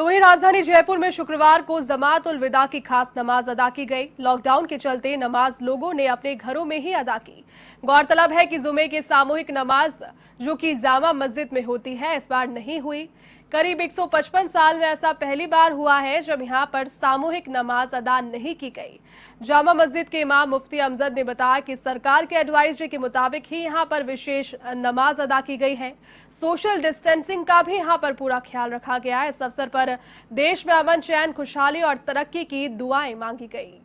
तो वहीं राजधानी जयपुर में शुक्रवार को जमात उल विदा की खास नमाज अदा की गई लॉकडाउन के चलते नमाज लोगों ने अपने घरों में ही अदा की गौरतलब है कि जुमे की सामूहिक नमाज जो कि जामा मस्जिद में होती है इस बार नहीं हुई करीब 155 साल में ऐसा पहली बार हुआ है जब यहां पर सामूहिक नमाज अदा नहीं की गई जामा मस्जिद के इमाम मुफ्ती अमजद ने बताया कि सरकार के एडवाइजरी के मुताबिक ही यहां पर विशेष नमाज अदा की गई है सोशल डिस्टेंसिंग का भी यहां पर पूरा ख्याल रखा गया इस अवसर पर देश में अमन चैन खुशहाली और तरक्की की दुआएं मांगी गई